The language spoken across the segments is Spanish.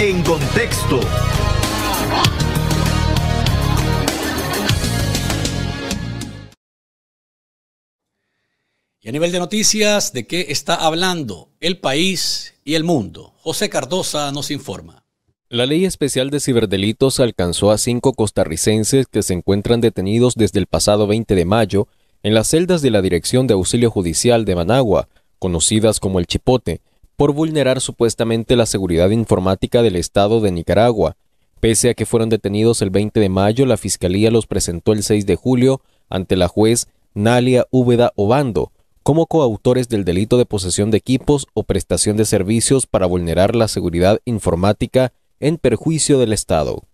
En contexto. Y a nivel de noticias, ¿de qué está hablando el país y el mundo? José Cardosa nos informa. La ley especial de ciberdelitos alcanzó a cinco costarricenses que se encuentran detenidos desde el pasado 20 de mayo en las celdas de la Dirección de Auxilio Judicial de Managua, conocidas como el Chipote, por vulnerar supuestamente la seguridad informática del Estado de Nicaragua. Pese a que fueron detenidos el 20 de mayo, la Fiscalía los presentó el 6 de julio ante la juez Nalia Úbeda Obando como coautores del delito de posesión de equipos o prestación de servicios para vulnerar la seguridad informática en perjuicio del Estado.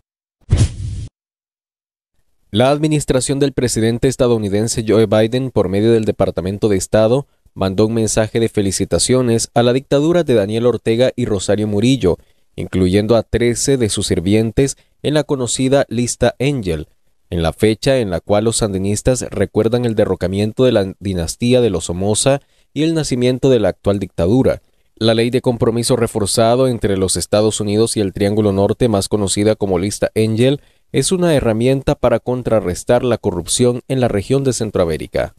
La administración del presidente estadounidense Joe Biden, por medio del Departamento de Estado, mandó un mensaje de felicitaciones a la dictadura de Daniel Ortega y Rosario Murillo, incluyendo a 13 de sus sirvientes en la conocida lista Angel, en la fecha en la cual los sandinistas recuerdan el derrocamiento de la dinastía de los Somoza y el nacimiento de la actual dictadura. La ley de compromiso reforzado entre los Estados Unidos y el Triángulo Norte, más conocida como lista Angel, es una herramienta para contrarrestar la corrupción en la región de Centroamérica.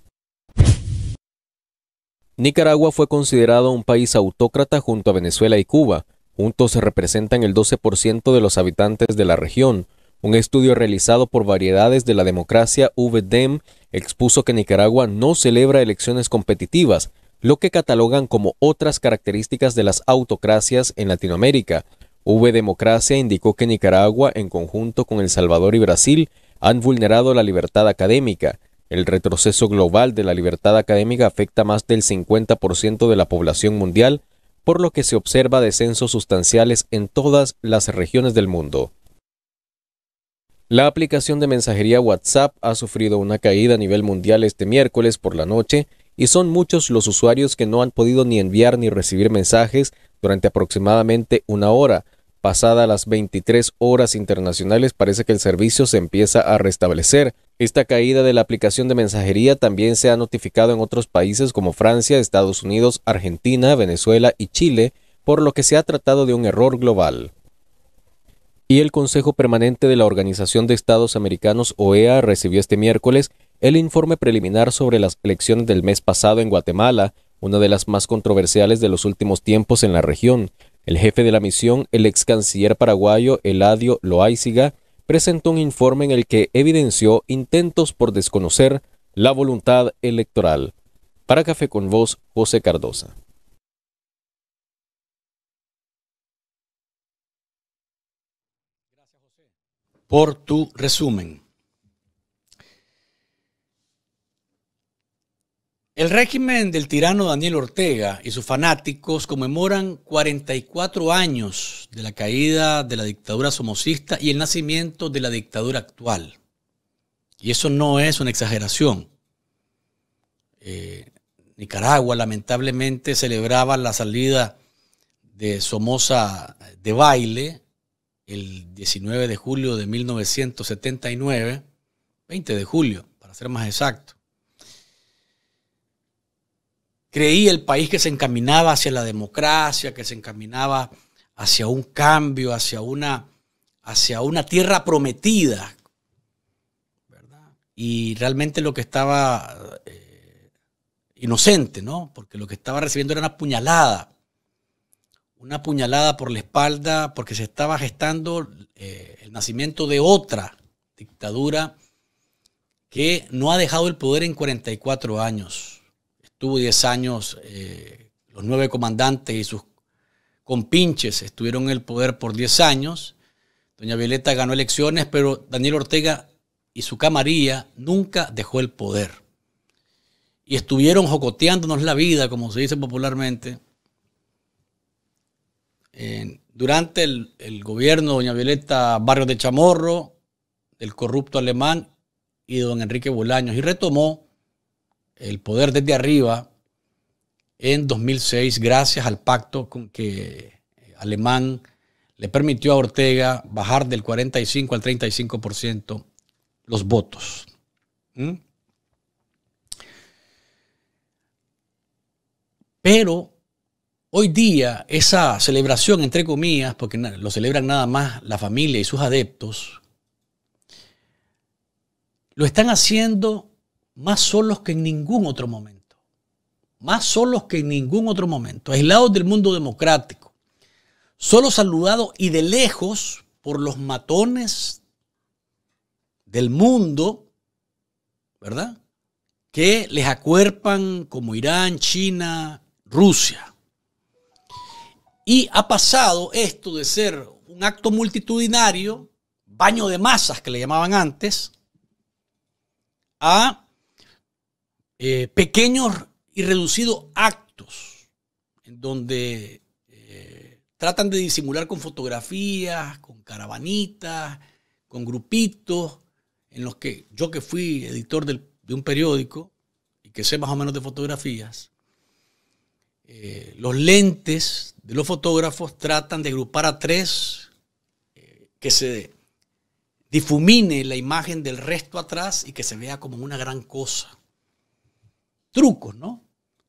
Nicaragua fue considerado un país autócrata junto a Venezuela y Cuba. Juntos representan el 12% de los habitantes de la región. Un estudio realizado por Variedades de la Democracia VDEM expuso que Nicaragua no celebra elecciones competitivas, lo que catalogan como otras características de las autocracias en Latinoamérica. V Democracia indicó que Nicaragua, en conjunto con El Salvador y Brasil, han vulnerado la libertad académica, el retroceso global de la libertad académica afecta más del 50% de la población mundial, por lo que se observa descensos sustanciales en todas las regiones del mundo. La aplicación de mensajería WhatsApp ha sufrido una caída a nivel mundial este miércoles por la noche y son muchos los usuarios que no han podido ni enviar ni recibir mensajes durante aproximadamente una hora. Pasada las 23 horas internacionales parece que el servicio se empieza a restablecer, esta caída de la aplicación de mensajería también se ha notificado en otros países como Francia, Estados Unidos, Argentina, Venezuela y Chile, por lo que se ha tratado de un error global. Y el Consejo Permanente de la Organización de Estados Americanos, OEA, recibió este miércoles el informe preliminar sobre las elecciones del mes pasado en Guatemala, una de las más controversiales de los últimos tiempos en la región. El jefe de la misión, el ex canciller paraguayo Eladio Loaiziga, presentó un informe en el que evidenció intentos por desconocer la voluntad electoral. Para Café con Voz, José Cardosa. Gracias, Por tu resumen. El régimen del tirano Daniel Ortega y sus fanáticos conmemoran 44 años de la caída de la dictadura somocista y el nacimiento de la dictadura actual. Y eso no es una exageración. Eh, Nicaragua lamentablemente celebraba la salida de Somoza de baile el 19 de julio de 1979, 20 de julio, para ser más exacto creí el país que se encaminaba hacia la democracia, que se encaminaba hacia un cambio, hacia una, hacia una tierra prometida. Y realmente lo que estaba eh, inocente, ¿no? Porque lo que estaba recibiendo era una puñalada. Una puñalada por la espalda, porque se estaba gestando eh, el nacimiento de otra dictadura que no ha dejado el poder en 44 años Tuvo 10 años, eh, los nueve comandantes y sus compinches estuvieron en el poder por 10 años. Doña Violeta ganó elecciones, pero Daniel Ortega y su camarilla nunca dejó el poder. Y estuvieron jocoteándonos la vida, como se dice popularmente. durante el, gobierno de Doña Violeta Barrio de Chamorro, del corrupto alemán y don Enrique Bolaños, y retomó el poder desde arriba en 2006 gracias al pacto con que eh, Alemán le permitió a Ortega bajar del 45 al 35% los votos. ¿Mm? Pero hoy día esa celebración, entre comillas, porque lo celebran nada más la familia y sus adeptos, lo están haciendo más solos que en ningún otro momento. Más solos que en ningún otro momento. Aislados del mundo democrático. Solo saludados y de lejos por los matones del mundo, ¿verdad? Que les acuerpan como Irán, China, Rusia. Y ha pasado esto de ser un acto multitudinario, baño de masas que le llamaban antes, a eh, pequeños y reducidos actos en donde eh, tratan de disimular con fotografías, con caravanitas, con grupitos, en los que yo que fui editor de un periódico y que sé más o menos de fotografías, eh, los lentes de los fotógrafos tratan de agrupar a tres, que se difumine la imagen del resto atrás y que se vea como una gran cosa trucos, ¿no?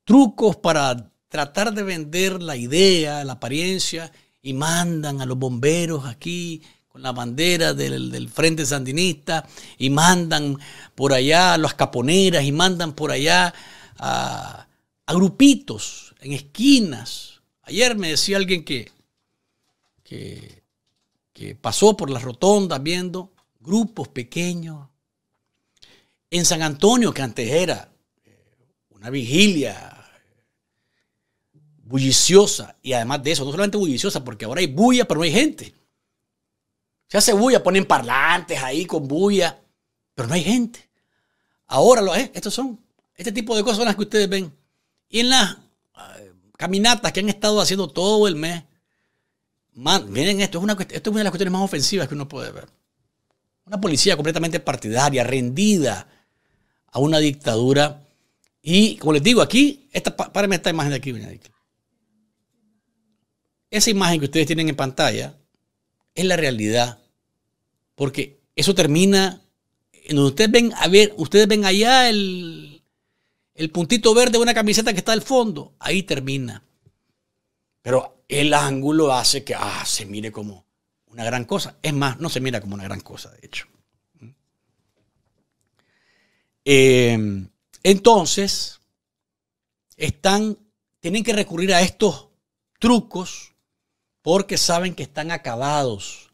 Trucos para tratar de vender la idea, la apariencia, y mandan a los bomberos aquí con la bandera del, Frente Sandinista, y mandan por allá a las caponeras, y mandan por allá a, grupitos, en esquinas. Ayer me decía alguien que, que, que pasó por las rotondas viendo grupos pequeños. En San Antonio, que antes era una vigilia bulliciosa. Y además de eso, no solamente bulliciosa, porque ahora hay bulla, pero no hay gente. Se hace bulla, ponen parlantes ahí con bulla, pero no hay gente. Ahora lo es eh, estos son, este tipo de cosas son las que ustedes ven. Y en las eh, caminatas que han estado haciendo todo el mes, miren esto, es una, esto es una de las cuestiones más ofensivas que uno puede ver. Una policía completamente partidaria, rendida a una dictadura y como les digo, aquí, esta, párenme esta imagen de aquí, Esa imagen que ustedes tienen en pantalla es la realidad. Porque eso termina. En donde ustedes ven, a ver, ustedes ven allá el, el puntito verde de una camiseta que está al fondo. Ahí termina. Pero el ángulo hace que ah, se mire como una gran cosa. Es más, no se mira como una gran cosa, de hecho. Eh, entonces, están, tienen que recurrir a estos trucos porque saben que están acabados.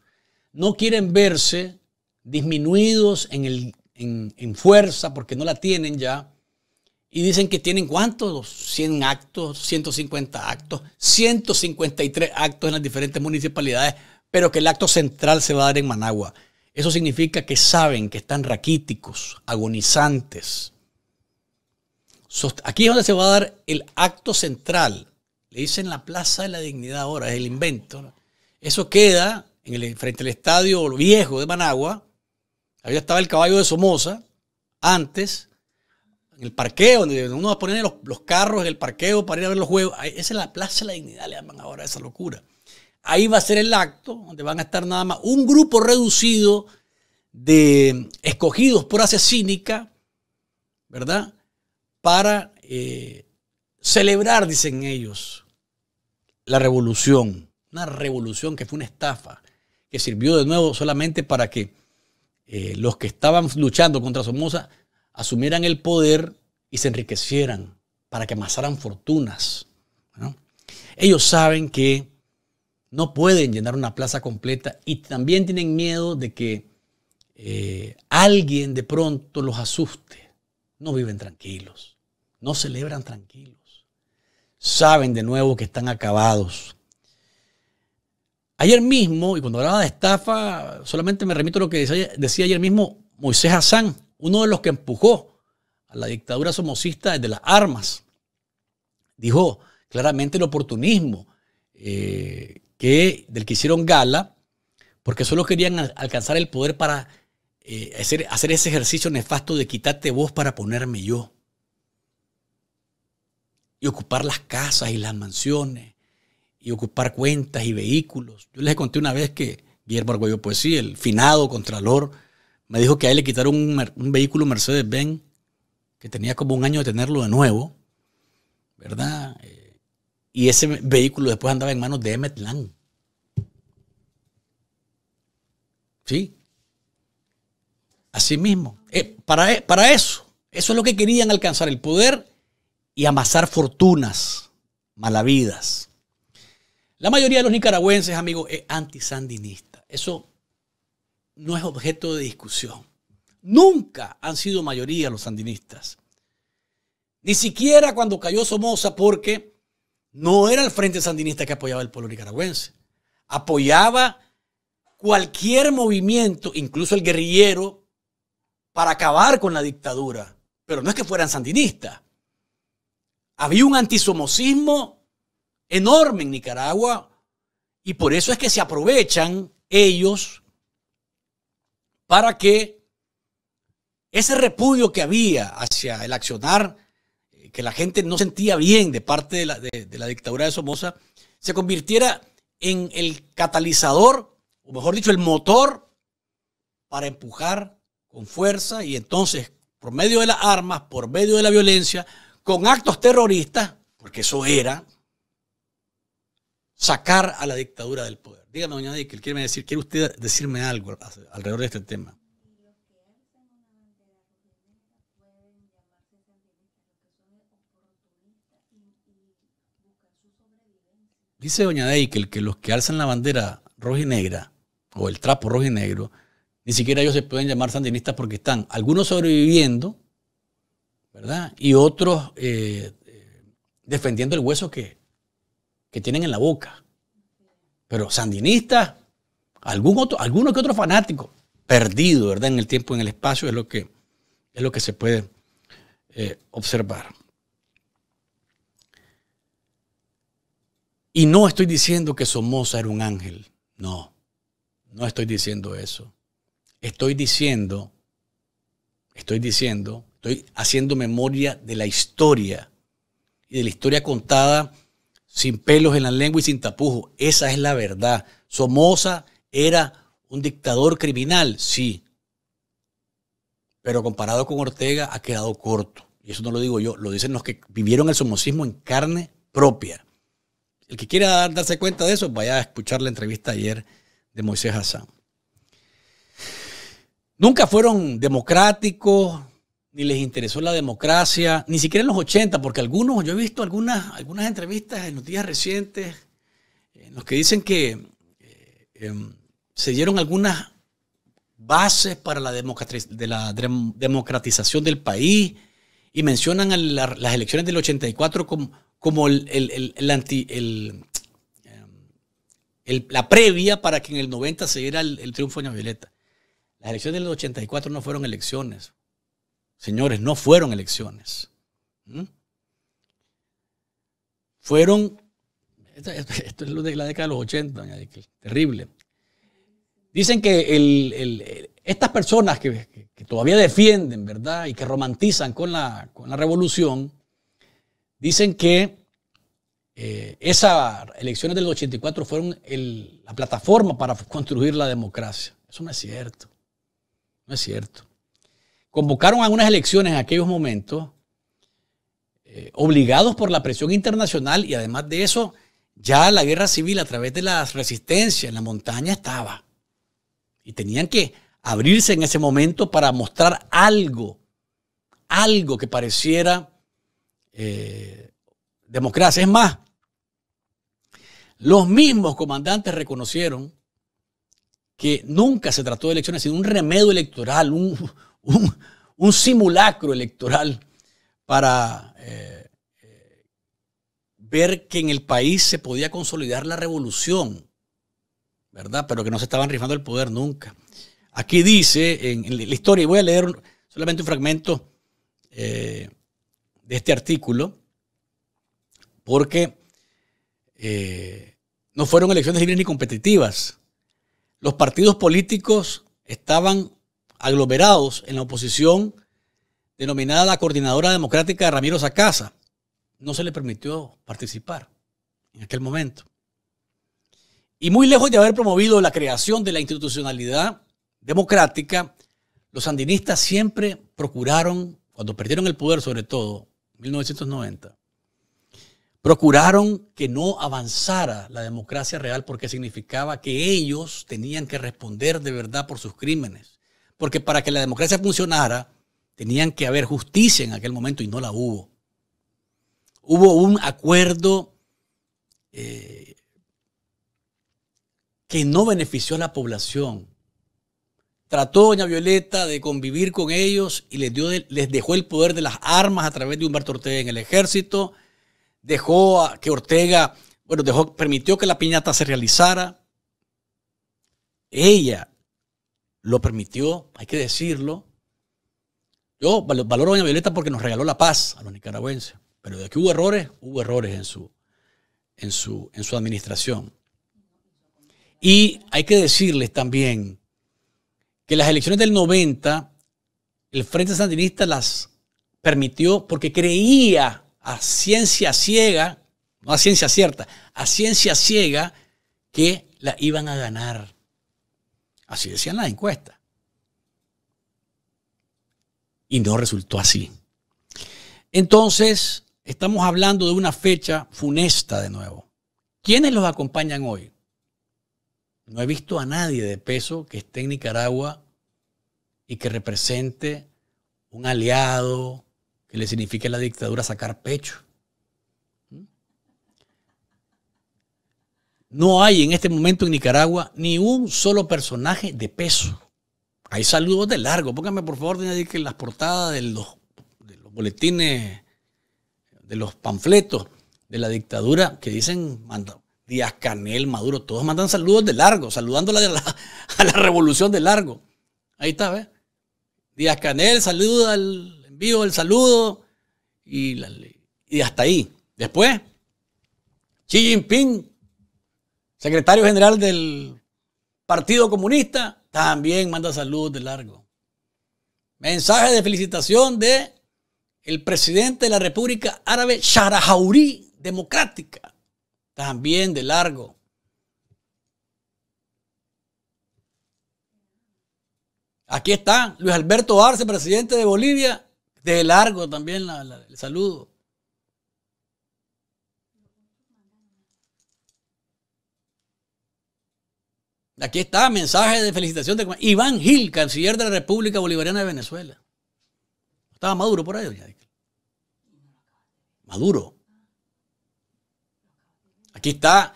No quieren verse disminuidos en, en fuerza porque no la tienen ya. Y dicen que tienen cuántos? 100 actos, 150 actos, 153 actos en las diferentes municipalidades, pero que el acto central se va a dar en Managua. Eso significa que saben que están raquíticos, agonizantes, Aquí es donde se va a dar el acto central. Le dicen la Plaza de la Dignidad ahora, es el invento. Eso queda en el, frente al estadio viejo de Managua. Ahí estaba el caballo de Somoza, antes, en el parqueo, donde uno va a poner los, los, carros en el parqueo para ir a ver los juegos. Esa es la Plaza de la Dignidad, le llaman ahora esa locura. Ahí va a ser el acto, donde van a estar nada más un grupo reducido de escogidos por asesínica, ¿verdad? para eh, celebrar, dicen ellos, la revolución. Una revolución que fue una estafa, que sirvió de nuevo solamente para que eh, los que estaban luchando contra Somoza asumieran el poder y se enriquecieran, para que amasaran fortunas. Ellos saben que no pueden llenar una plaza completa y también tienen miedo de que eh, alguien de pronto los asuste. No viven tranquilos no celebran tranquilos. Saben de nuevo que están acabados. Ayer mismo, y cuando hablaba de estafa, solamente me remito a lo que decía, ayer mismo Moisés Hassan, uno de los que empujó a la dictadura somocista desde las armas. Dijo claramente el oportunismo eh, que, del que hicieron gala, porque solo querían alcanzar el poder para eh, hacer, hacer, ese ejercicio nefasto de quitarte vos para ponerme yo y ocupar las casas y las mansiones y ocupar cuentas y vehículos. Yo les conté una vez que Guillermo Argüello pues sí el finado contralor, me dijo que a él le quitaron un, vehículo Mercedes-Benz que tenía como un año de tenerlo de nuevo, ¿verdad? Eh, y ese vehículo después andaba en manos de Emmet Lang. ¿Sí? Así mismo. Eh, para, para eso. Eso es lo que querían alcanzar, el poder y amasar fortunas malavidas. La mayoría de los nicaragüenses, amigos, es antisandinista. Eso no es objeto de discusión. Nunca han sido mayoría los sandinistas. Ni siquiera cuando cayó Somoza, porque no era el Frente Sandinista que apoyaba el pueblo nicaragüense. Apoyaba cualquier movimiento, incluso el guerrillero, para acabar con la dictadura. Pero no es que fueran sandinistas. Había un antisomocismo enorme en Nicaragua y por eso es que se aprovechan ellos para que ese repudio que había hacia el accionar, eh, que la gente no sentía bien de parte de la, de la dictadura de Somoza, se convirtiera en el catalizador, o mejor dicho, el motor para empujar con fuerza y entonces, por medio de las armas, por medio de la violencia, con actos terroristas, porque eso era, sacar a la dictadura del poder. Dígame, doña Deikel, quiere decir, ¿quiere usted decirme algo alrededor de este tema? Dice doña Deikel que los que alzan la bandera roja y negra o el trapo rojo y negro, ni siquiera ellos se pueden llamar sandinistas porque están algunos sobreviviendo ¿verdad? Y otros eh, defendiendo el hueso que, tienen en la boca. Pero sandinistas, algún otro, alguno que otro fanático, perdido, ¿verdad? En el tiempo, en el espacio, es lo que, es lo que se puede eh, observar. Y no estoy diciendo que Somoza era un ángel, no, no estoy diciendo eso. Estoy diciendo, estoy diciendo Estoy haciendo memoria de la historia y de la historia contada sin pelos en la lengua y sin tapujos. Esa es la verdad. Somoza era un dictador criminal, sí. Pero comparado con Ortega ha quedado corto. Y eso no lo digo yo, lo dicen los que vivieron el somocismo en carne propia. El que quiera darse cuenta de eso, vaya a escuchar la entrevista ayer de Moisés Hassan. Nunca fueron democráticos, ni les interesó la democracia, ni siquiera en los 80, porque algunos, yo he visto algunas, algunas entrevistas en los días recientes eh, en los que dicen que eh, em, se dieron algunas bases para la, de la democratización del país y mencionan las elecciones del 84 como, como em, el, la previa para que en el 90 se diera el, triunfo de Violeta. Las elecciones del 84 no fueron elecciones, Señores, no fueron elecciones. ¿Mm? Fueron, esto, es lo de la década de los 80, terrible. Dicen que estas personas que, todavía defienden, ¿verdad? Y que romantizan con la, revolución, dicen que eh, esas elecciones del 84 fueron la plataforma para construir la democracia. Eso no es cierto. No es cierto convocaron a unas elecciones en aquellos momentos, eh, obligados por la presión internacional y además de eso, ya la guerra civil a través de las resistencias en la montaña estaba. Y tenían que abrirse en ese momento para mostrar algo, algo que pareciera eh, democracia. Es más, los mismos comandantes reconocieron que nunca se trató de elecciones, sino un remedio electoral, un, un, simulacro electoral para eh, eh, ver que en el país se podía consolidar la revolución, ¿verdad? Pero que no se estaban rifando el poder nunca. Aquí dice en, la historia, y voy a leer solamente un fragmento eh, de este artículo, porque no fueron elecciones libres ni competitivas. Los partidos políticos estaban aglomerados en la oposición denominada la Coordinadora Democrática de Ramiro Sacasa. No se le permitió participar en aquel momento. Y muy lejos de haber promovido la creación de la institucionalidad democrática, los sandinistas siempre procuraron, cuando perdieron el poder sobre todo, en 1990, procuraron que no avanzara la democracia real porque significaba que ellos tenían que responder de verdad por sus crímenes porque para que la democracia funcionara, tenían que haber justicia en aquel momento y no la hubo. Hubo un acuerdo eh, que no benefició a la población. Trató doña Violeta de convivir con ellos y les, dio, les dejó el poder de las armas a través de Humberto Ortega en el ejército. Dejó que Ortega, bueno, dejó, permitió que la piñata se realizara. Ella lo permitió, hay que decirlo. Yo valoro a Doña Violeta porque nos regaló la paz a los nicaragüenses, pero de que hubo errores, hubo errores en su, en su, en su administración. Y hay que decirles también que las elecciones del 90, el Frente Sandinista las permitió porque creía a ciencia ciega, no a ciencia cierta, a ciencia ciega que la iban a ganar. Así decían las encuestas. Y no resultó así. Entonces, estamos hablando de una fecha funesta de nuevo. ¿Quiénes los acompañan hoy? No he visto a nadie de peso que esté en Nicaragua y que represente un aliado que le signifique a la dictadura sacar pecho. No hay en este momento en Nicaragua ni un solo personaje de peso. Hay saludos de largo. Pónganme por favor de que las portadas de los, boletines, de los panfletos de la dictadura que dicen Díaz Canel, Maduro, todos mandan saludos de largo, saludando a la, revolución de largo. Ahí está, ¿ves? Díaz Canel saluda, al envío el saludo y, y hasta ahí. Después, Xi Jinping secretario general del Partido Comunista, también manda saludos de largo. Mensaje de felicitación de el presidente de la República Árabe Sharahauri Democrática, también de largo. Aquí está Luis Alberto Arce, presidente de Bolivia, de largo también el saludo. Aquí está, mensaje de felicitación de Iván Gil, canciller de la República Bolivariana de Venezuela. Estaba Maduro por ahí, Maduro. Aquí está.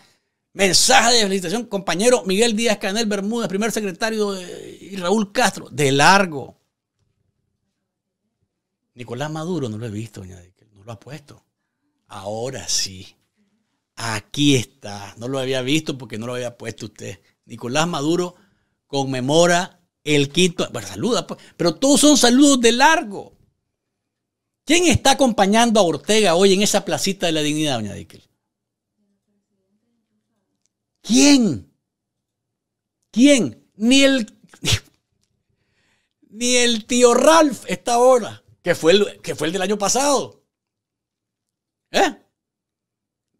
Mensaje de felicitación, compañero Miguel Díaz Canel Bermúdez, primer secretario y Raúl Castro, de largo. Nicolás Maduro no lo he visto, doña no lo ha puesto. Ahora sí. Aquí está. No lo había visto porque no lo había puesto usted. Nicolás Maduro conmemora el quinto. Bueno, saluda, pues, pero todos son saludos de largo. ¿Quién está acompañando a Ortega hoy en esa placita de la dignidad, doña Dickel? ¿Quién? ¿Quién? Ni el, ni el tío Ralph está ahora, que fue el, que fue el del año pasado. ¿Eh?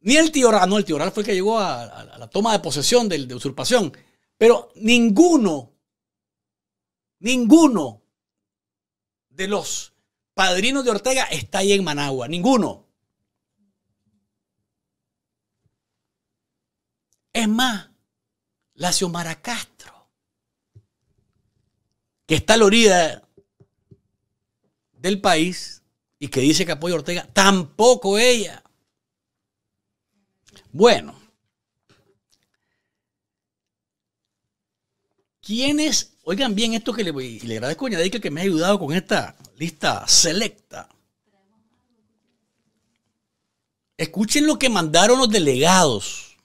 Ni el Tioral, no, el Tioral fue el que llegó a, la toma de posesión de, usurpación. Pero ninguno, ninguno de los padrinos de Ortega está ahí en Managua. Ninguno. Es más, la Xiomara Castro, que está a la orilla del país y que dice que apoya a Ortega, tampoco ella bueno, ¿quiénes? Oigan bien esto que le voy, y le agradezco a que me ha ayudado con esta lista selecta. Escuchen lo que mandaron los delegados.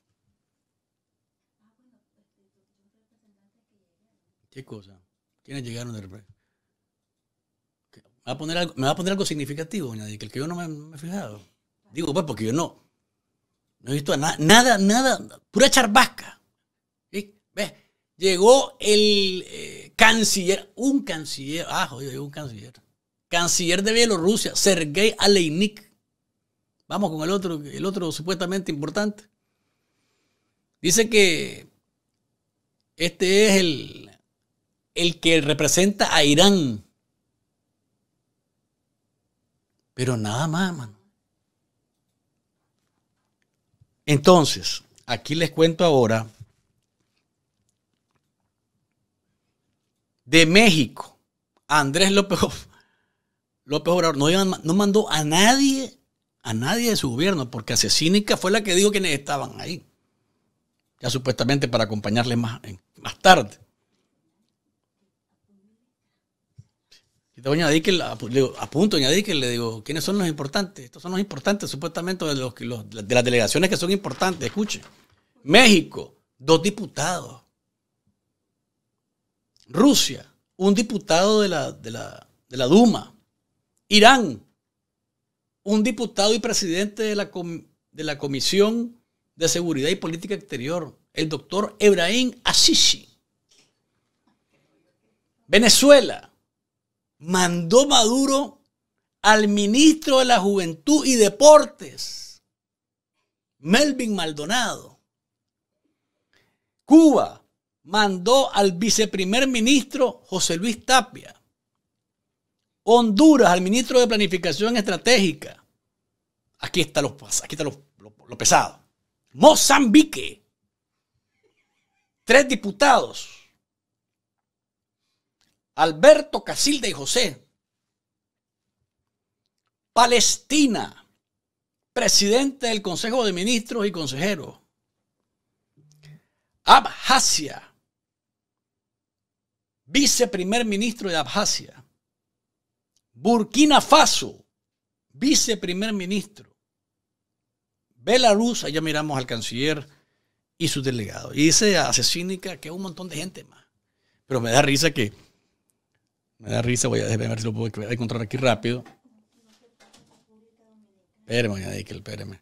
¿Qué cosa? ¿Quiénes llegaron de repente? ¿Me va a poner algo, me va a poner algo significativo, Doña el que yo no me he fijado? Digo, pues porque yo no, no he visto nada, nada, nada, pura charvasca, Llegó el eh, canciller, un canciller, ah, llegó un canciller. Canciller de Bielorrusia, Sergei Aleinik. Vamos con el otro, el otro supuestamente importante. Dice que este es el, el que representa a Irán. Pero nada más, mano. Entonces, aquí les cuento ahora de México. Andrés López, López Obrador no, mandó a nadie, a nadie de su gobierno, porque Asesínica fue la que dijo que estaban ahí. Ya supuestamente para acompañarles más, más tarde. Entonces, doña que le digo, apunto, doña que le digo, ¿quiénes son los importantes? Estos son los importantes, supuestamente, de, los, de las delegaciones que son importantes. Escuche, México, dos diputados. Rusia, un diputado de la, Duma. Irán, un diputado y presidente de la, de la Comisión de Seguridad y Política Exterior, el doctor Ebrahim Asisi. Venezuela, mandó Maduro al ministro de la Juventud y Deportes, Melvin Maldonado. Cuba mandó al viceprimer ministro José Luis Tapia. Honduras al ministro de Planificación Estratégica. Aquí está lo, aquí pesado. Mozambique. Tres diputados Alberto, Casilda y José. Palestina, presidente del Consejo de Ministros y Consejeros. Abjasia, viceprimer ministro de Abjasia. Burkina Faso, viceprimer ministro. Belarus, allá miramos al canciller y su delegado. Y dice a Cecínica que un montón de gente más. Pero me da risa que me da risa, voy a, ver si lo puedo encontrar aquí rápido. Espérame, doña el espérame.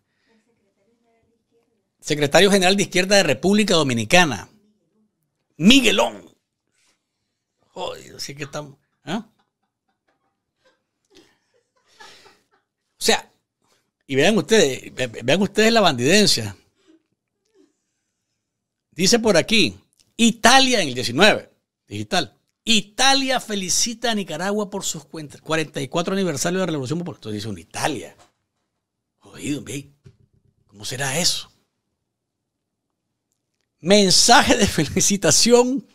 Secretario General de Izquierda de República Dominicana. Miguelón. Joder, así que estamos. ¿ah? O sea, y vean ustedes, vean ustedes la bandidencia. Dice por aquí, Italia en el 19, digital. Italia felicita a Nicaragua por sus cuentas. 44 aniversario de la Revolución Popular. Entonces dice, un Italia. Jodido, ¿Cómo será eso? Mensaje de felicitación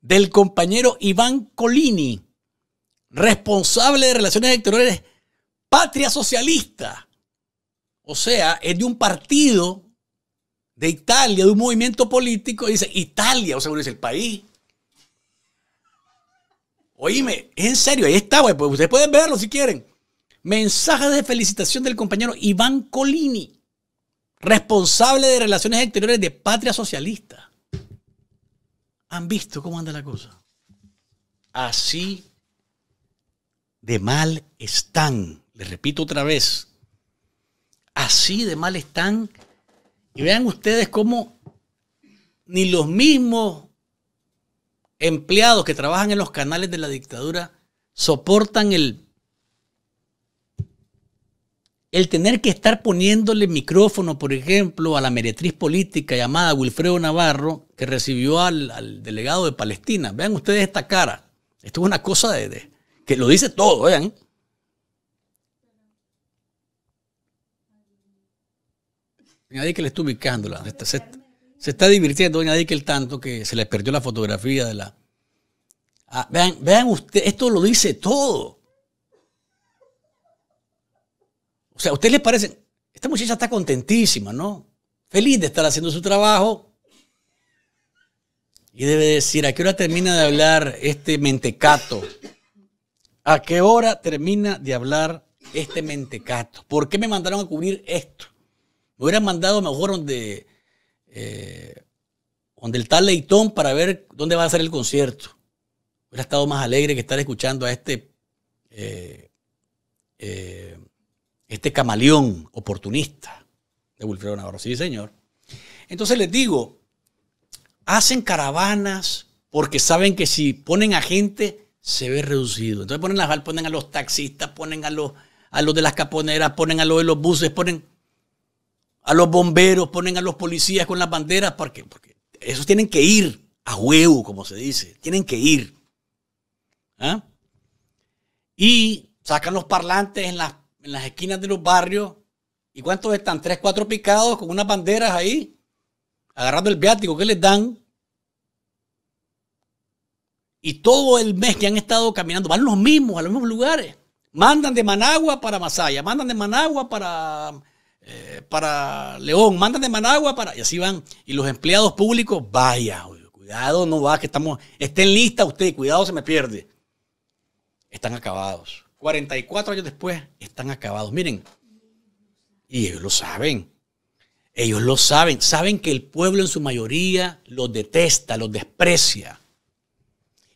del compañero Iván Colini, responsable de Relaciones Electorales Patria Socialista. O sea, es de un partido de Italia, de un movimiento político, dice Italia, o sea, uno dice el país Oíme, es en serio, ahí está, Pues ustedes pueden verlo si quieren. Mensajes de felicitación del compañero Iván Colini, responsable de Relaciones Exteriores de Patria Socialista. ¿Han visto cómo anda la cosa? Así de mal están. Les repito otra vez. Así de mal están. Y vean ustedes cómo ni los mismos empleados que trabajan en los canales de la dictadura soportan el, el tener que estar poniéndole micrófono, por ejemplo, a la meretriz política llamada Wilfredo Navarro, que recibió al, delegado de Palestina. Vean ustedes esta cara. Esto es una cosa de, que lo dice todo, vean. Nadie que le estoy ubicando. La, este, este, se está divirtiendo doña el tanto que se le perdió la fotografía de la... Ah, vean, vean usted, esto lo dice todo. O sea, ¿a ustedes les parece? Esta muchacha está contentísima, ¿no? Feliz de estar haciendo su trabajo. Y debe decir, ¿a qué hora termina de hablar este mentecato? ¿A qué hora termina de hablar este mentecato? ¿Por qué me mandaron a cubrir esto? Me hubieran mandado mejor donde eh, donde tal Leitón para ver dónde va a ser el concierto. Hubiera estado más alegre que estar escuchando a este, eh, eh, este camaleón oportunista de Wilfredo Navarro. Sí, señor. Entonces les digo, hacen caravanas porque saben que si ponen a gente se ve reducido. Entonces ponen, a, ponen a los taxistas, ponen a los, a los de las caponeras, ponen a los de los buses, ponen a los bomberos, ponen a los policías con las banderas, porque, porque esos tienen que ir a huevo, como se dice, tienen que ir. ¿Ah? Y sacan los parlantes en las, en las esquinas de los barrios. ¿Y cuántos están? Tres, cuatro picados con unas banderas ahí, agarrando el viático que les dan. Y todo el mes que han estado caminando, van los mismos, a los mismos lugares. Mandan de Managua para Masaya, mandan de Managua para eh, para León, mandan de Managua para. Y así van. Y los empleados públicos, vaya, cuidado, no va, que estamos. Estén lista usted, cuidado, se me pierde. Están acabados. 44 años después, están acabados. Miren, y ellos lo saben. Ellos lo saben. Saben que el pueblo en su mayoría los detesta, los desprecia.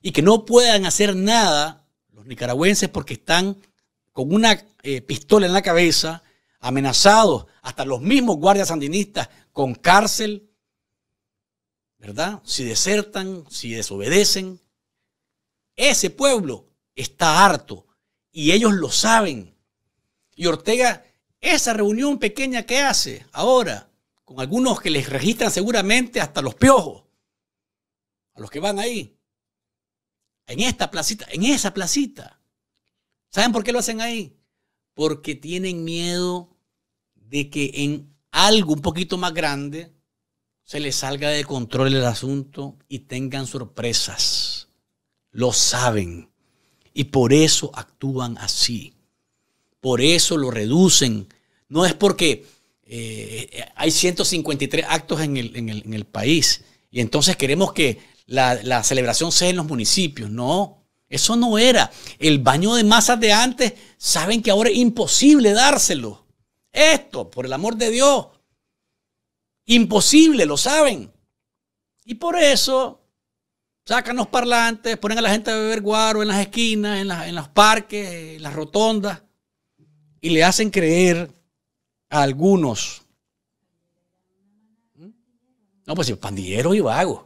Y que no puedan hacer nada los nicaragüenses porque están con una eh, pistola en la cabeza amenazados, hasta los mismos guardias sandinistas con cárcel, ¿verdad? Si desertan, si desobedecen. Ese pueblo está harto y ellos lo saben. Y Ortega, esa reunión pequeña que hace ahora, con algunos que les registran seguramente hasta los piojos, a los que van ahí, en esta placita, en esa placita. ¿Saben por qué lo hacen ahí? Porque tienen miedo de que en algo un poquito más grande se les salga de control el asunto y tengan sorpresas. Lo saben. Y por eso actúan así. Por eso lo reducen. No es porque eh, hay 153 actos en el, país y entonces queremos que la, la celebración sea en los municipios. No, eso no era. El baño de masas de antes, saben que ahora es imposible dárselo. Esto, por el amor de Dios. Imposible, lo saben. Y por eso sacan los parlantes, ponen a la gente a beber guaro en las esquinas, en, los parques, en las rotondas, y le hacen creer a algunos. No, pues pandilleros y vagos.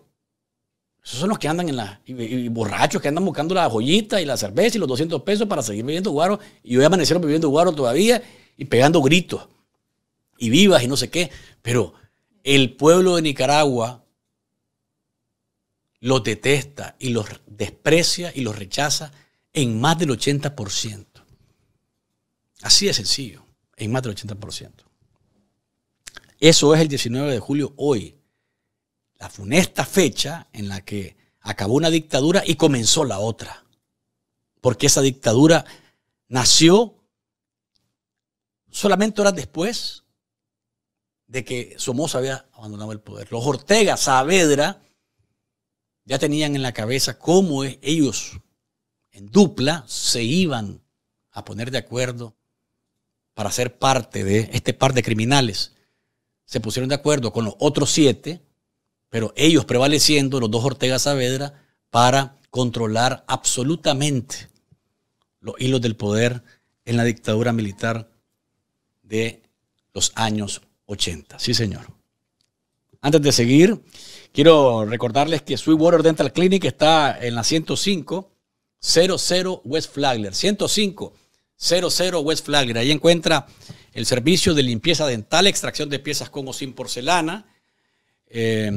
Esos son los que andan en las Y, borrachos que andan buscando la joyita y la cerveza y los 200 pesos para seguir bebiendo guaro. Y hoy amanecieron bebiendo guaro todavía y pegando gritos y vivas y no sé qué. Pero el pueblo de Nicaragua los detesta y los desprecia y los rechaza en más del 80%. Así de sencillo, en más del 80%. Eso es el 19 de julio hoy, la funesta fecha en la que acabó una dictadura y comenzó la otra. Porque esa dictadura nació solamente horas después de que Somoza había abandonado el poder. Los Ortega, Saavedra, ya tenían en la cabeza cómo e-, ellos en dupla se iban a poner de acuerdo para ser parte de este par de criminales. Se pusieron de acuerdo con los otros siete, pero ellos prevaleciendo, los dos Ortega Saavedra, para controlar absolutamente los hilos del poder en la dictadura militar de los años 80. Sí, señor. Antes de seguir, quiero recordarles que Sweetwater Dental Clinic está en la 105 00 West Flagler. 105 00 West Flagler. Ahí encuentra el servicio de limpieza dental, extracción de piezas con o sin porcelana, eh,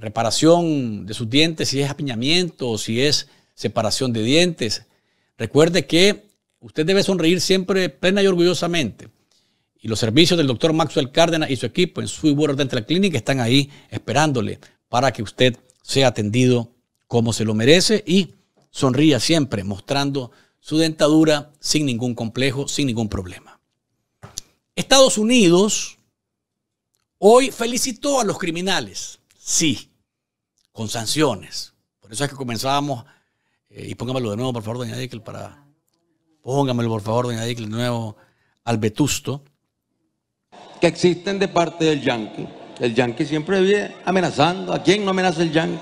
reparación de sus dientes, si es apiñamiento, si es separación de dientes. Recuerde que usted debe sonreír siempre plena y orgullosamente. Y los servicios del doctor Maxwell Cárdenas y su equipo en Sweetwater Dental Clinic están ahí esperándole para que usted sea atendido como se lo merece y sonría siempre, mostrando su dentadura sin ningún complejo, sin ningún problema. Estados Unidos hoy felicitó a los criminales, sí, con sanciones. Por eso es que comenzábamos, eh, y póngamelo de nuevo, por favor, doña Dickel, para... Póngamelo, por favor, doña Dickel, de nuevo al vetusto que existen de parte del Yankee. El Yankee siempre viene amenazando. ¿A quién no amenaza el Yankee?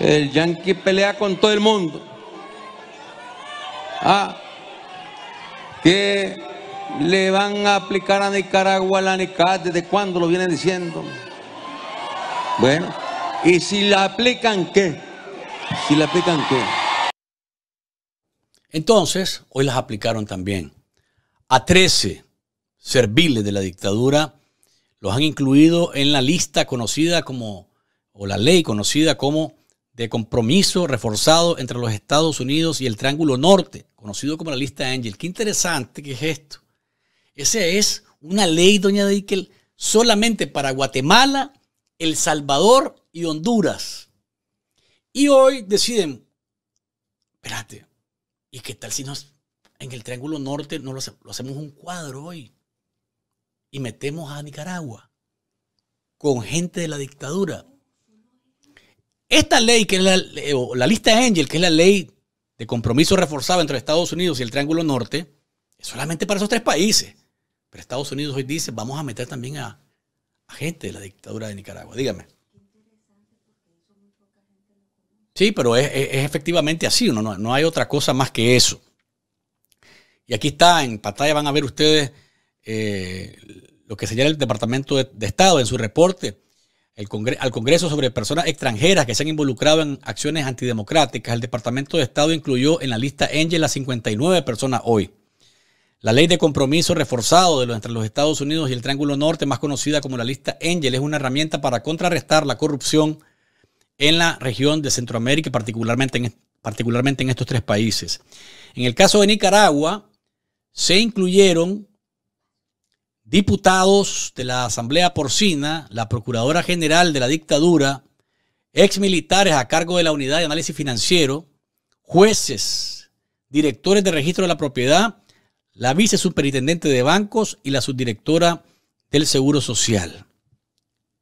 El Yankee pelea con todo el mundo. Ah, que le van a aplicar a Nicaragua la NICAD, ¿desde cuándo lo vienen diciendo? Bueno, ¿y si la aplican qué? ¿Si la aplican qué? Entonces, hoy las aplicaron también. A 13 serviles de la dictadura, los han incluido en la lista conocida como, o la ley conocida como de compromiso reforzado entre los Estados Unidos y el Triángulo Norte, conocido como la lista Angel. Qué interesante que es esto. Esa es una ley, doña Dickel, solamente para Guatemala, El Salvador y Honduras. Y hoy deciden, espérate, ¿y qué tal si nos, en el Triángulo Norte no lo, lo hacemos un cuadro hoy? y metemos a Nicaragua con gente de la dictadura. Esta ley, que eh, la, lista Angel, que es la ley de compromiso reforzado entre Estados Unidos y el Triángulo Norte, es solamente para esos tres países. Pero Estados Unidos hoy dice, vamos a meter también a, gente de la dictadura de Nicaragua. Dígame. Sí, pero es, efectivamente así, no, no hay otra cosa más que eso. Y aquí está, en pantalla van a ver ustedes eh, lo que señala el Departamento de, Estado en su reporte al Congreso sobre personas extranjeras que se han involucrado en acciones antidemocráticas, el Departamento de Estado incluyó en la lista Angel a 59 personas hoy. La ley de compromiso reforzado de los, entre los Estados Unidos y el Triángulo Norte, más conocida como la lista Angel, es una herramienta para contrarrestar la corrupción en la región de Centroamérica particularmente en estos tres países. En el caso de Nicaragua, se incluyeron diputados de la Asamblea Porcina, la Procuradora General de la Dictadura, exmilitares a cargo de la Unidad de Análisis Financiero, jueces, directores de registro de la propiedad, la vice superintendente de bancos y la subdirectora del Seguro Social.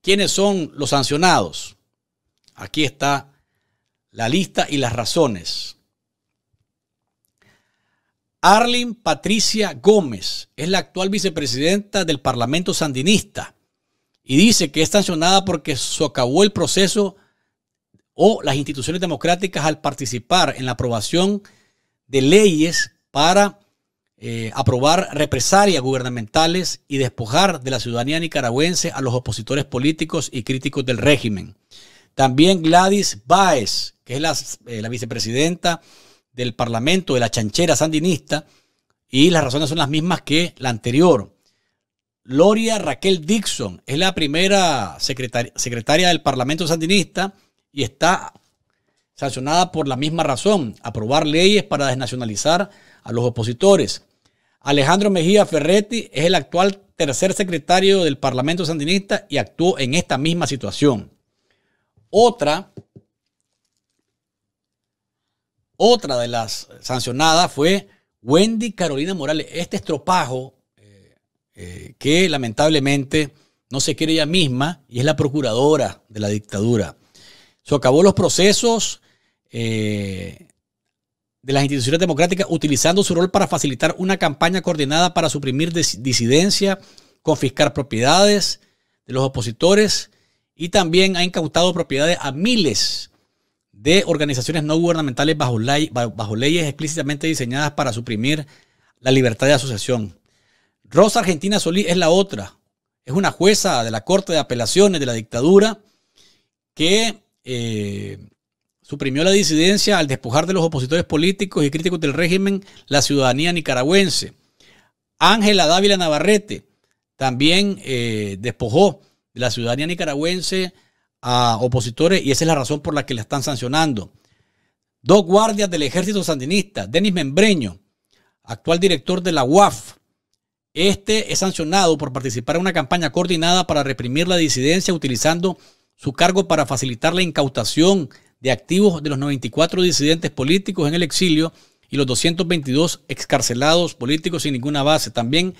¿Quiénes son los sancionados? Aquí está la lista y las razones. Arlin Patricia Gómez es la actual vicepresidenta del Parlamento Sandinista y dice que es sancionada porque socavó el proceso o las instituciones democráticas al participar en la aprobación de leyes para eh, aprobar represalias gubernamentales y despojar de la ciudadanía nicaragüense a los opositores políticos y críticos del régimen. También Gladys báez que es la eh, vicepresidenta del Parlamento, de la chanchera sandinista, y las razones son las mismas que la anterior. Gloria Raquel Dixon es la primera secretaria, secretaria del Parlamento sandinista y está sancionada por la misma razón, aprobar leyes para desnacionalizar a los opositores. Alejandro Mejía Ferretti es el actual tercer secretario del Parlamento sandinista y actuó en esta misma situación. Otra otra de las sancionadas fue Wendy Carolina Morales, este estropajo eh, eh, que lamentablemente no se quiere ella misma y es la procuradora de la dictadura. Se acabó los procesos eh, de las instituciones democráticas utilizando su rol para facilitar una campaña coordinada para suprimir disidencia, confiscar propiedades de los opositores y también ha incautado propiedades a miles de organizaciones no gubernamentales bajo, leyes explícitamente diseñadas para suprimir la libertad de asociación. Rosa Argentina Solís es la otra. Es una jueza de la Corte de Apelaciones de la dictadura que eh, suprimió la disidencia al despojar de los opositores políticos y críticos del régimen la ciudadanía nicaragüense. Ángela Dávila Navarrete también eh, despojó de la ciudadanía nicaragüense a opositores y esa es la razón por la que la están sancionando. Dos guardias del ejército sandinista, Denis Membreño, actual director de la UAF, este es sancionado por participar en una campaña coordinada para reprimir la disidencia utilizando su cargo para facilitar la incautación de activos de los 94 disidentes políticos en el exilio y los 222 excarcelados políticos sin ninguna base. También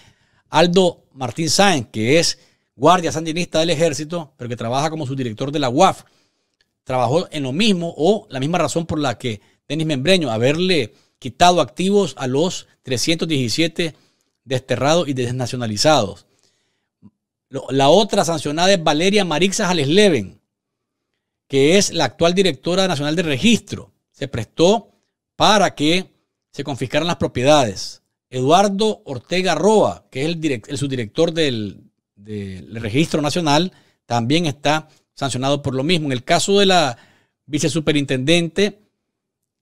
Aldo Martín Sáenz, que es guardia sandinista del ejército, pero que trabaja como subdirector de la UAF. Trabajó en lo mismo o la misma razón por la que Denis Membreño, haberle quitado activos a los 317 desterrados y desnacionalizados. La otra sancionada es Valeria Marixa Jalesleven, que es la actual directora nacional de registro. Se prestó para que se confiscaran las propiedades. Eduardo Ortega Roa, que es el, el subdirector del, del Registro Nacional también está sancionado por lo mismo. En el caso de la vicesuperintendente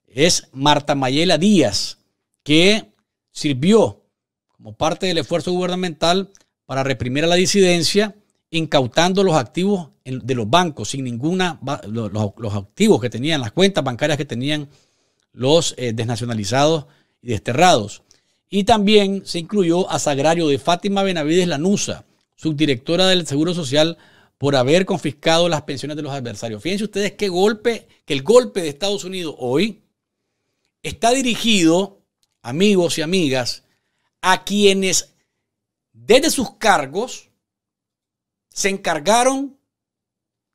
es Marta Mayela Díaz, que sirvió como parte del esfuerzo gubernamental para reprimir a la disidencia, incautando los activos de los bancos, sin ninguna, los, activos que tenían, las cuentas bancarias que tenían los eh, desnacionalizados y desterrados. Y también se incluyó a Sagrario de Fátima Benavides Lanusa, subdirectora del Seguro Social, por haber confiscado las pensiones de los adversarios. Fíjense ustedes qué golpe, que el golpe de Estados Unidos hoy está dirigido, amigos y amigas, a quienes desde sus cargos se encargaron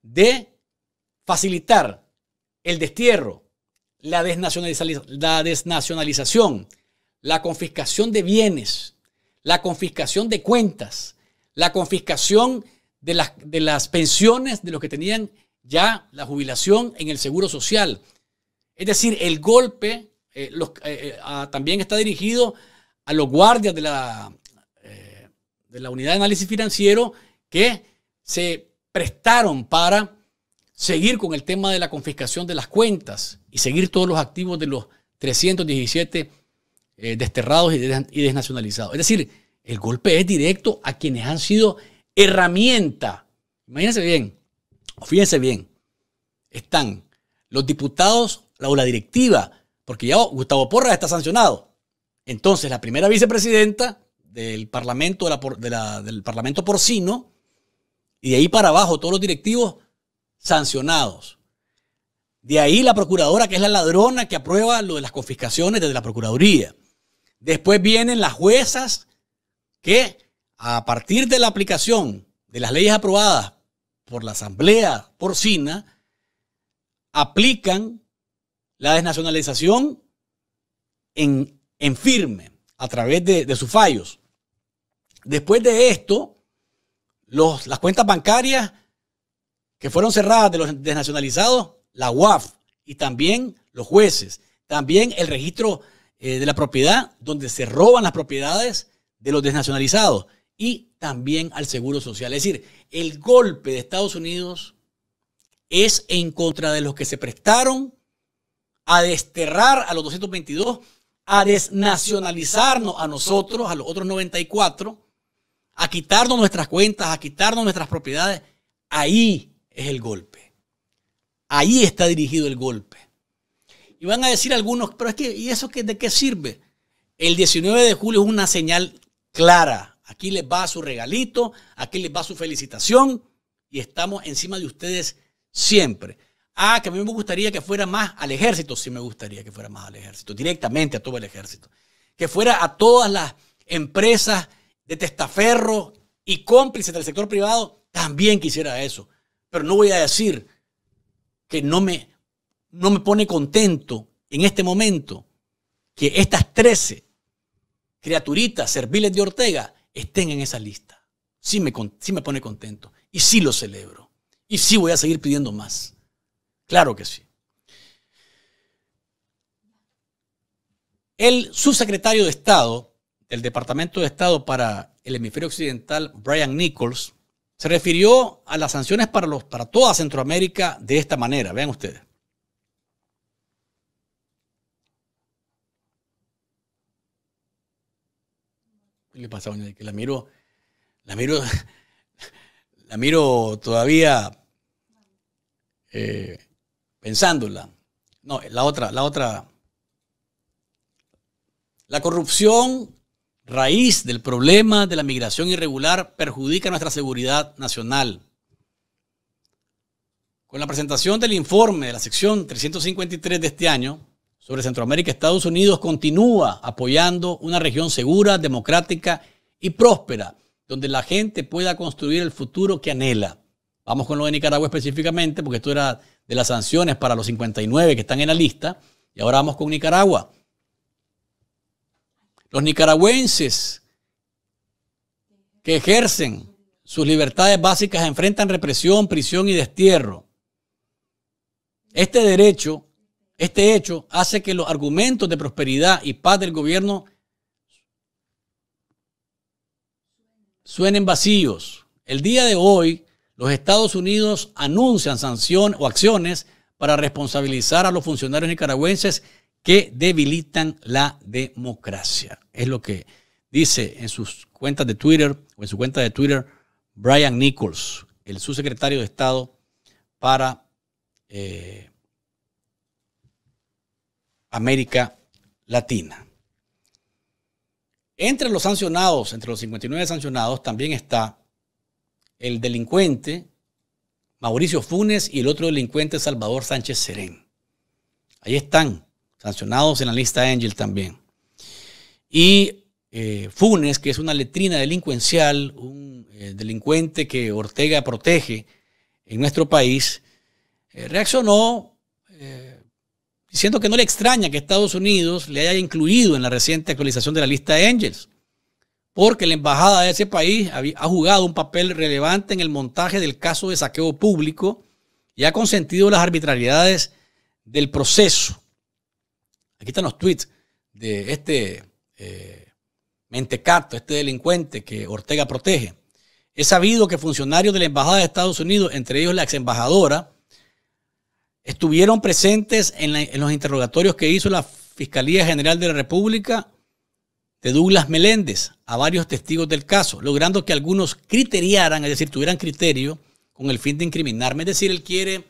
de facilitar el destierro, la, la, desnacionalización, la confiscación de bienes, la confiscación de cuentas, la confiscación de las, de las pensiones de los que tenían ya la jubilación en el seguro social. Es decir, el golpe eh, eh, eh, también está dirigido a los guardias de la, de la unidad de análisis financiero que se prestaron para seguir con el tema de la confiscación de las cuentas y seguir todos los activos de los 317 desterrados y, desnacionalizados. Es decir, el golpe es directo a quienes han sido herramienta. Imagínense bien, fíjense bien, están los diputados o la directiva, porque ya Gustavo Porras está sancionado. Entonces, la primera vicepresidenta del Parlamento, de la, del Parlamento porcino, y de ahí para abajo todos los directivos sancionados. De ahí la procuradora, que es la ladrona que aprueba lo de las confiscaciones desde la Procuraduría. Después vienen las juezas que a partir de la aplicación de las leyes aprobadas por la Asamblea por Porcina, aplican la desnacionalización en, firme a través de, sus fallos. Después de esto, las cuentas bancarias que fueron cerradas de los desnacionalizados, la UAF y también los jueces, también el registro eh, de la propiedad, donde se roban las propiedades de los desnacionalizados y también al Seguro Social. Es decir, el golpe de Estados Unidos es en contra de los que se prestaron a desterrar a los 222, a desnacionalizarnos a nosotros, a los otros 94, a quitarnos nuestras cuentas, a quitarnos nuestras propiedades. Ahí es el golpe. Ahí está dirigido el golpe. Y van a decir algunos, pero es que, ¿y eso de qué sirve? El 19 de julio es una señal clara. Aquí les va su regalito, aquí les va su felicitación y estamos encima de ustedes siempre. Ah, que a mí me gustaría que fuera más al ejército, sí me gustaría que fuera más al ejército, directamente a todo el ejército. Que fuera a todas las empresas de testaferro y cómplices del sector privado, también quisiera eso. Pero no voy a decir que no me, no me pone contento en este momento que estas 13 criaturitas serviles de Ortega estén en esa lista. Sí me, me pone contento y sí lo celebro. Y sí voy a seguir pidiendo más. Claro que sí. El subsecretario de Estado del Departamento de Estado para el Hemisferio Occidental, Brian Nichols, se refirió a las sanciones para, los, para toda Centroamérica de esta manera. Vean ustedes. ¿Qué le pasa Que la miro, la miro, la miro todavía eh, pensándola. No, la otra, la otra. La corrupción, raíz del problema de la migración irregular, perjudica nuestra seguridad nacional. Con la presentación del informe de la sección 353 de este año, sobre Centroamérica, Estados Unidos continúa apoyando una región segura, democrática y próspera, donde la gente pueda construir el futuro que anhela. Vamos con lo de Nicaragua específicamente, porque esto era de las sanciones para los 59 que están en la lista, y ahora vamos con Nicaragua. Los nicaragüenses que ejercen sus libertades básicas enfrentan represión, prisión y destierro. Este derecho este hecho hace que los argumentos de prosperidad y paz del gobierno suenen vacíos. El día de hoy, los Estados Unidos anuncian sanción o acciones para responsabilizar a los funcionarios nicaragüenses que debilitan la democracia. Es lo que dice en sus cuentas de Twitter o en su cuenta de Twitter Brian Nichols, el subsecretario de Estado para eh, América Latina. Entre los sancionados, entre los 59 sancionados, también está el delincuente Mauricio Funes y el otro delincuente Salvador Sánchez Serén. Ahí están, sancionados en la lista Angel también. Y eh, Funes, que es una letrina delincuencial, un eh, delincuente que Ortega protege en nuestro país, eh, reaccionó diciendo que no le extraña que Estados Unidos le haya incluido en la reciente actualización de la lista de Angels, porque la embajada de ese país ha jugado un papel relevante en el montaje del caso de saqueo público y ha consentido las arbitrariedades del proceso. Aquí están los tweets de este eh, mentecato, este delincuente que Ortega protege. Es sabido que funcionarios de la Embajada de Estados Unidos, entre ellos la ex embajadora, estuvieron presentes en, los interrogatorios que hizo la Fiscalía General de la República de Douglas Meléndez a varios testigos del caso, logrando que algunos criteriaran, es decir, tuvieran criterio con el fin de incriminarme. Es decir, él quiere,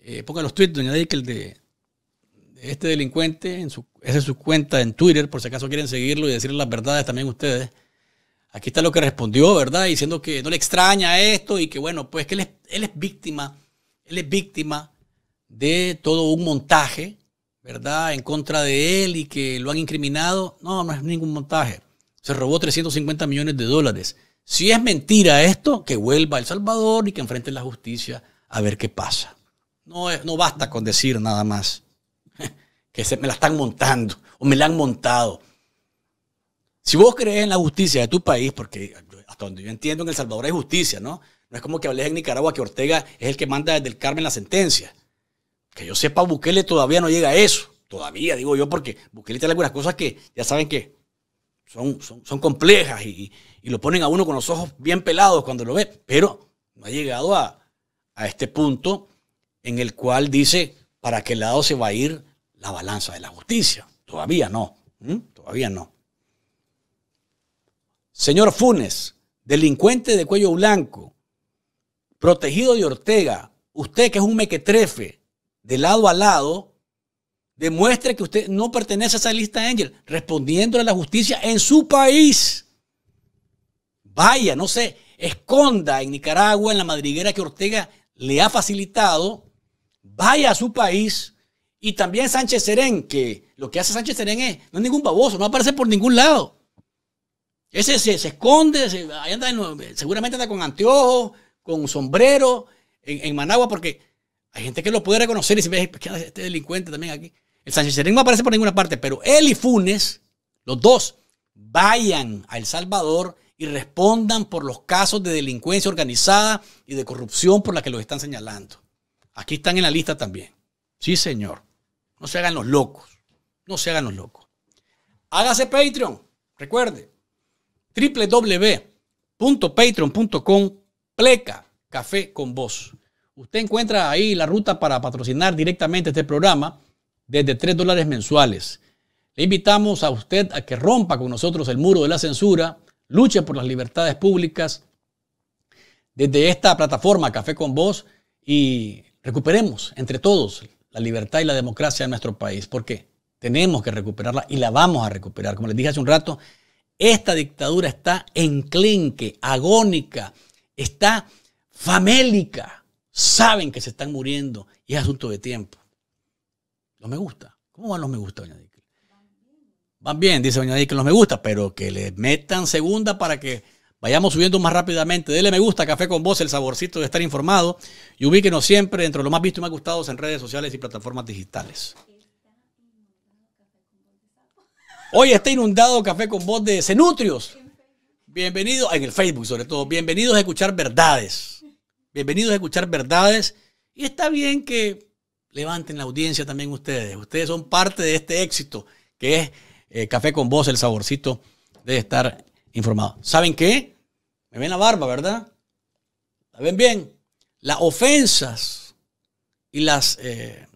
eh, ponga los tweets, doña que el de, este delincuente, en su, esa es su cuenta en Twitter, por si acaso quieren seguirlo y decirle las verdades también ustedes. Aquí está lo que respondió, ¿verdad? Diciendo que no le extraña esto y que bueno, pues que él es víctima, él es víctima de todo un montaje, ¿verdad?, en contra de él y que lo han incriminado. No, no es ningún montaje. Se robó 350 millones de dólares. Si es mentira esto, que vuelva a El Salvador y que enfrente la justicia a ver qué pasa. No, no basta con decir nada más que se, me la están montando o me la han montado. Si vos crees en la justicia de tu país, porque hasta donde yo entiendo en El Salvador hay justicia, ¿no? No es como que hables en Nicaragua que Ortega es el que manda desde el Carmen la sentencia. Que yo sepa, Bukele todavía no llega a eso. Todavía, digo yo, porque Bukele tiene algunas cosas que ya saben que son, son, complejas y, lo ponen a uno con los ojos bien pelados cuando lo ve. Pero no ha llegado a, este punto en el cual dice para qué lado se va a ir la balanza de la justicia. Todavía no. Todavía no. Señor Funes, delincuente de cuello blanco, protegido de Ortega, usted que es un mequetrefe, de lado a lado, demuestre que usted no pertenece a esa lista Angel, respondiendo a la justicia en su país. Vaya, no sé, esconda en Nicaragua, en la madriguera que Ortega le ha facilitado, vaya a su país. Y también Sánchez Serén, que lo que hace Sánchez Serén es, no es ningún baboso, no aparece por ningún lado. Ese se, esconde, seguramente anda con anteojos, con sombrero en, en Managua, porque hay gente que lo puede reconocer y se ve, este delincuente también aquí? El Sánchez no aparece por ninguna parte, pero él y Funes, los dos, vayan a El Salvador y respondan por los casos de delincuencia organizada y de corrupción por la que los están señalando. Aquí están en la lista también. Sí, señor. No se hagan los locos. No se hagan los locos. Hágase Patreon. Recuerde, www.patreon.com pleca café con voz. Usted encuentra ahí la ruta para patrocinar directamente este programa desde 3 dólares mensuales. Le invitamos a usted a que rompa con nosotros el muro de la censura, luche por las libertades públicas desde esta plataforma Café con Voz y recuperemos entre todos la libertad y la democracia de nuestro país, porque tenemos que recuperarla y la vamos a recuperar. Como les dije hace un rato, esta dictadura está enclinque, agónica, está famélica saben que se están muriendo y es asunto de tiempo. No me gusta. ¿Cómo van los me gusta, doña Van bien, dice doña que los me gusta, pero que le metan segunda para que vayamos subiendo más rápidamente. Dele me gusta, Café con Vos, el saborcito de estar informado y ubíquenos siempre entre lo más visto y más gustados en redes sociales y plataformas digitales. Hoy está inundado Café con Voz de Cenutrios. Bienvenidos, en el Facebook sobre todo, bienvenidos a escuchar verdades. Bienvenidos a escuchar verdades. Y está bien que levanten la audiencia también ustedes. Ustedes son parte de este éxito que es eh, Café con Voz, el saborcito de estar informado. ¿Saben qué? Me ven la barba, ¿verdad? ¿La ven bien? Las ofensas y las eh,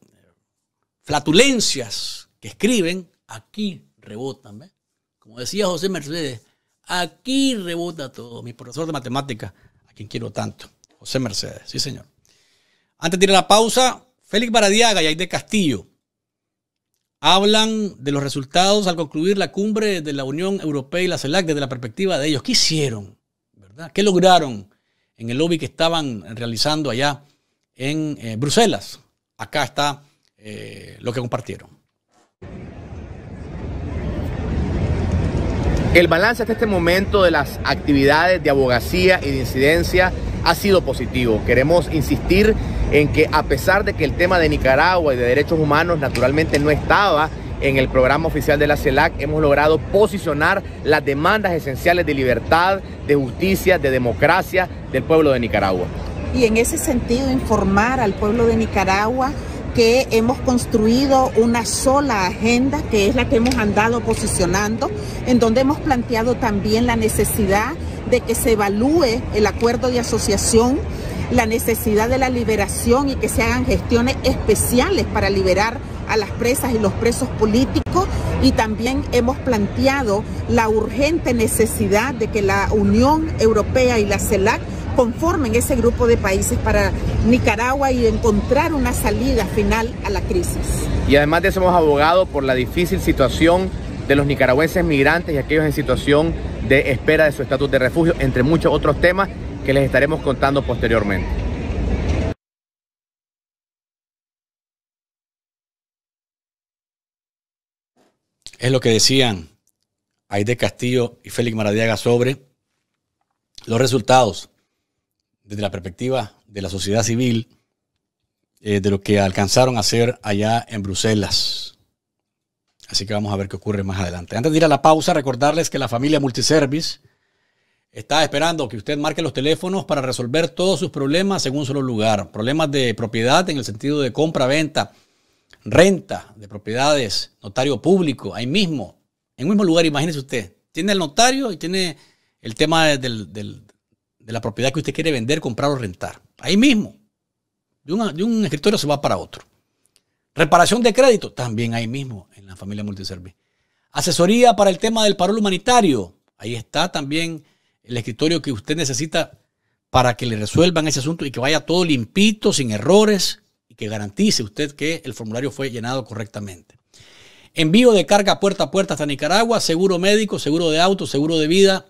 flatulencias que escriben aquí rebotan. Como decía José Mercedes, aquí rebota todo. Mi profesor de matemática, a quien quiero tanto. José Mercedes, sí señor. Antes de ir a la pausa, Félix Baradiaga y Aide Castillo hablan de los resultados al concluir la cumbre de la Unión Europea y la CELAC desde la perspectiva de ellos. ¿Qué hicieron? ¿Verdad? ¿Qué lograron en el lobby que estaban realizando allá en eh, Bruselas? Acá está eh, lo que compartieron. El balance hasta este momento de las actividades de abogacía y de incidencia ha sido positivo. Queremos insistir en que a pesar de que el tema de Nicaragua y de derechos humanos naturalmente no estaba en el programa oficial de la CELAC hemos logrado posicionar las demandas esenciales de libertad, de justicia, de democracia del pueblo de Nicaragua. Y en ese sentido, informar al pueblo de Nicaragua que hemos construido una sola agenda, que es la que hemos andado posicionando, en donde hemos planteado también la necesidad de que se evalúe el acuerdo de asociación, la necesidad de la liberación y que se hagan gestiones especiales para liberar a las presas y los presos políticos y también hemos planteado la urgente necesidad de que la Unión Europea y la CELAC conformen ese grupo de países para Nicaragua y encontrar una salida final a la crisis. Y además de eso hemos abogado por la difícil situación de los nicaragüenses migrantes y aquellos en situación de espera de su estatus de refugio, entre muchos otros temas que les estaremos contando posteriormente. Es lo que decían Aide Castillo y Félix Maradiaga sobre los resultados desde la perspectiva de la sociedad civil, eh, de lo que alcanzaron a hacer allá en Bruselas. Así que vamos a ver qué ocurre más adelante. Antes de ir a la pausa, recordarles que la familia Multiservice está esperando que usted marque los teléfonos para resolver todos sus problemas en un solo lugar. Problemas de propiedad en el sentido de compra-venta, renta de propiedades, notario público, ahí mismo, en un mismo lugar, imagínese usted. Tiene el notario y tiene el tema del, de la propiedad que usted quiere vender, comprar o rentar. Ahí mismo. De, un escritorio se va para otro. Reparación de crédito, también ahí mismo, en la familia multiservice. Asesoría para el tema del parol humanitario. Ahí está también el escritorio que usted necesita para que le resuelvan ese asunto y que vaya todo limpito, sin errores y que garantice usted que el formulario fue llenado correctamente. Envío de carga puerta a puerta hasta Nicaragua, seguro médico, seguro de auto, seguro de vida,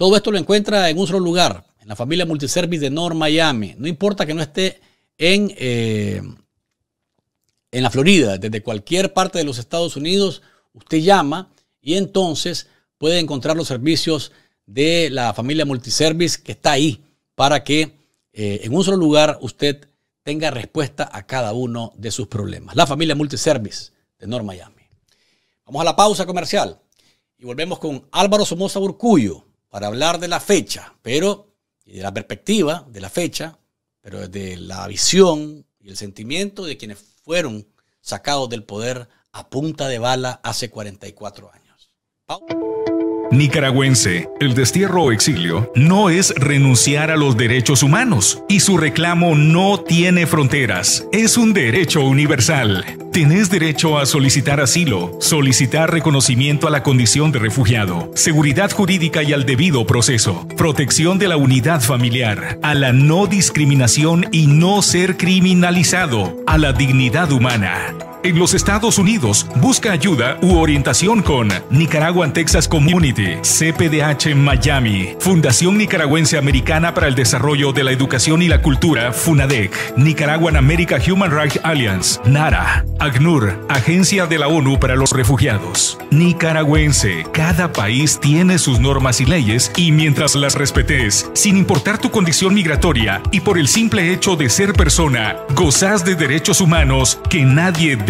todo esto lo encuentra en un solo lugar, en la familia Multiservice de North Miami. No importa que no esté en, eh, en la Florida, desde cualquier parte de los Estados Unidos, usted llama y entonces puede encontrar los servicios de la familia Multiservice que está ahí para que eh, en un solo lugar usted tenga respuesta a cada uno de sus problemas. La familia Multiservice de North Miami. Vamos a la pausa comercial y volvemos con Álvaro Somoza Urcuyo para hablar de la fecha, pero y de la perspectiva de la fecha, pero desde la visión y el sentimiento de quienes fueron sacados del poder a punta de bala hace 44 años nicaragüense, el destierro o exilio no es renunciar a los derechos humanos y su reclamo no tiene fronteras, es un derecho universal. Tenés derecho a solicitar asilo, solicitar reconocimiento a la condición de refugiado, seguridad jurídica y al debido proceso, protección de la unidad familiar, a la no discriminación y no ser criminalizado, a la dignidad humana. En los Estados Unidos, busca ayuda u orientación con Nicaraguan Texas Community, CPDH Miami, Fundación Nicaragüense Americana para el Desarrollo de la Educación y la Cultura, FUNADEC, Nicaraguan America Human Rights Alliance, NARA, ACNUR, Agencia de la ONU para los Refugiados. Nicaragüense, cada país tiene sus normas y leyes y mientras las respetes, sin importar tu condición migratoria y por el simple hecho de ser persona, gozas de derechos humanos que nadie debe